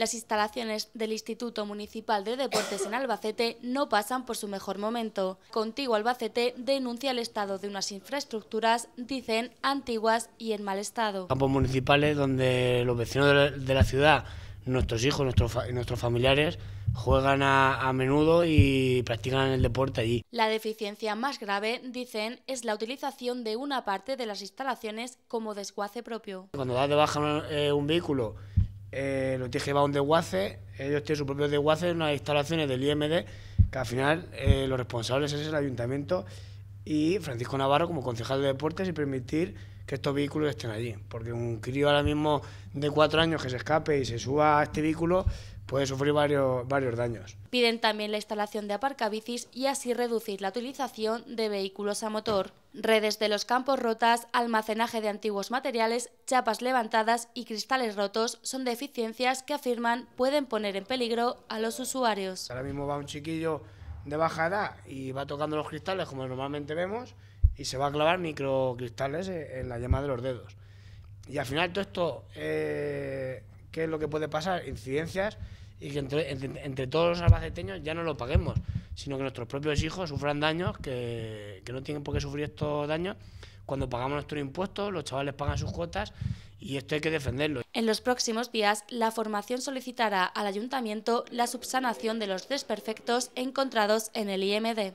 Las instalaciones del Instituto Municipal de Deportes en Albacete no pasan por su mejor momento. Contigo Albacete denuncia el estado de unas infraestructuras, dicen, antiguas y en mal estado. Campos municipales donde los vecinos de la ciudad, nuestros hijos, nuestros, nuestros familiares, juegan a, menudo y practican el deporte allí. La deficiencia más grave, dicen, es la utilización de una parte de las instalaciones como desguace propio. Cuando das de baja eh, un vehículo eh, los que va un desguace, ellos tienen su propio desguace en las instalaciones del IMD, que al final eh, los responsables es el ayuntamiento y Francisco Navarro como concejal de deportes y permitir que estos vehículos estén allí. Porque un crío ahora mismo de cuatro años que se escape y se suba a este vehículo, puede sufrir varios, daños. Piden también la instalación de aparcabicis y así reducir la utilización de vehículos a motor. Redes de los campos rotas, almacenaje de antiguos materiales, chapas levantadas y cristales rotos son deficiencias que afirman pueden poner en peligro a los usuarios. Ahora mismo va un chiquillo de baja edad y va tocando los cristales como normalmente vemos y se va a clavar microcristales en la yema de los dedos. Y al final todo esto, eh, ¿qué es lo que puede pasar? Incidencias y que entre, todos los albaceteños ya no lo paguemos, sino que nuestros propios hijos sufran daños que, que no tienen por qué sufrir estos daños cuando pagamos nuestros impuestos, los chavales pagan sus cuotas y esto hay que defenderlo. En los próximos días, la formación solicitará al ayuntamiento la subsanación de los desperfectos encontrados en el IMD.